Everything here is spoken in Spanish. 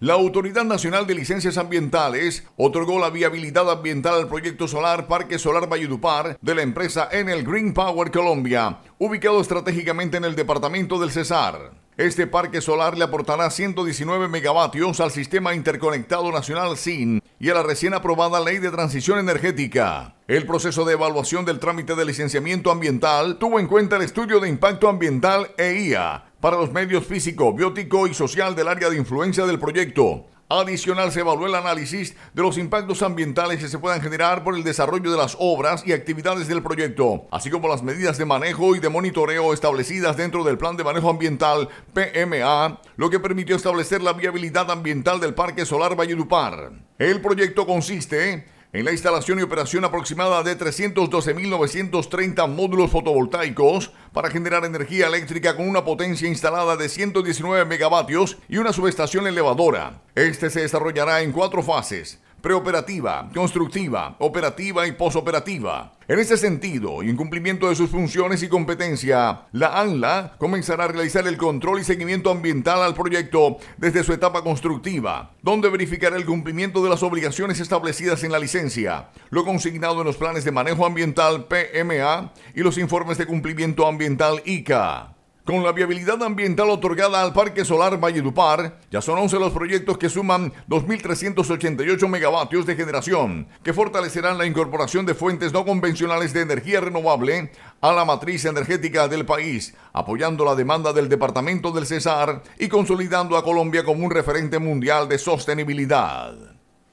La Autoridad Nacional de Licencias Ambientales otorgó la viabilidad ambiental al proyecto solar Parque Solar Valledupar de la empresa Enel Green Power Colombia, ubicado estratégicamente en el departamento del Cesar. Este parque solar le aportará 119 megavatios al sistema interconectado nacional SIN y a la recién aprobada Ley de Transición Energética. El proceso de evaluación del trámite de licenciamiento ambiental tuvo en cuenta el estudio de impacto ambiental EIA, para los medios físico, biótico y social del área de influencia del proyecto. Adicional, se evaluó el análisis de los impactos ambientales que se puedan generar por el desarrollo de las obras y actividades del proyecto, así como las medidas de manejo y de monitoreo establecidas dentro del Plan de Manejo Ambiental PMA, lo que permitió establecer la viabilidad ambiental del Parque Solar Valledupar. El proyecto consiste en la instalación y operación aproximada de 312.930 módulos fotovoltaicos para generar energía eléctrica con una potencia instalada de 119 megavatios y una subestación elevadora. Este se desarrollará en cuatro fases preoperativa, constructiva, operativa y posoperativa. En este sentido, y en cumplimiento de sus funciones y competencia, la ANLA comenzará a realizar el control y seguimiento ambiental al proyecto desde su etapa constructiva, donde verificará el cumplimiento de las obligaciones establecidas en la licencia, lo consignado en los planes de manejo ambiental PMA y los informes de cumplimiento ambiental ICA. Con la viabilidad ambiental otorgada al Parque Solar Valledupar, ya son 11 los proyectos que suman 2.388 megavatios de generación, que fortalecerán la incorporación de fuentes no convencionales de energía renovable a la matriz energética del país, apoyando la demanda del Departamento del Cesar y consolidando a Colombia como un referente mundial de sostenibilidad.